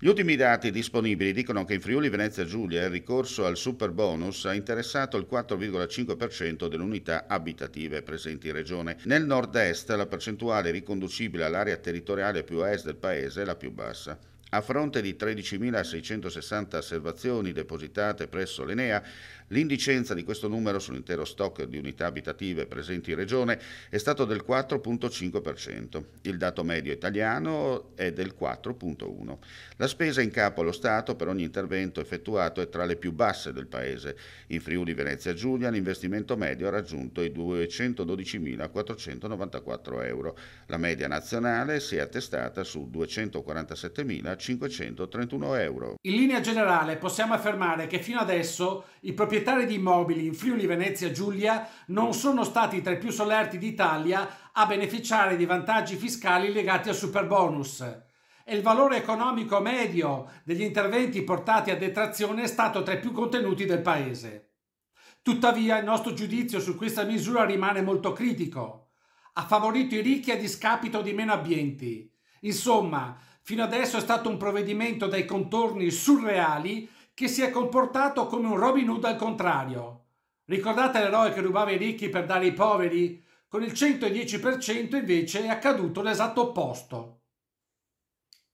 Gli ultimi dati disponibili dicono che in Friuli Venezia Giulia il ricorso al super bonus ha interessato il 4,5% delle unità abitative presenti in regione. Nel nord-est la percentuale riconducibile all'area territoriale più a est del paese è la più bassa. A fronte di 13.660 osservazioni depositate presso l'Enea, l'indicenza di questo numero sull'intero stock di unità abitative presenti in Regione è stato del 4,5%. Il dato medio italiano è del 4,1%. La spesa in capo allo Stato per ogni intervento effettuato è tra le più basse del Paese. In Friuli Venezia Giulia l'investimento medio ha raggiunto i 212.494 euro. La media nazionale si è attestata su 247.000. 531 euro. In linea generale possiamo affermare che fino adesso i proprietari di immobili in Friuli Venezia Giulia non sono stati tra i più solerti d'Italia a beneficiare di vantaggi fiscali legati al superbonus e il valore economico medio degli interventi portati a detrazione è stato tra i più contenuti del Paese. Tuttavia il nostro giudizio su questa misura rimane molto critico. Ha favorito i ricchi a discapito di meno abbienti. Insomma, Fino adesso è stato un provvedimento dai contorni surreali che si è comportato come un Robin Hood al contrario. Ricordate l'eroe che rubava i ricchi per dare ai poveri? Con il 110% invece è accaduto l'esatto opposto.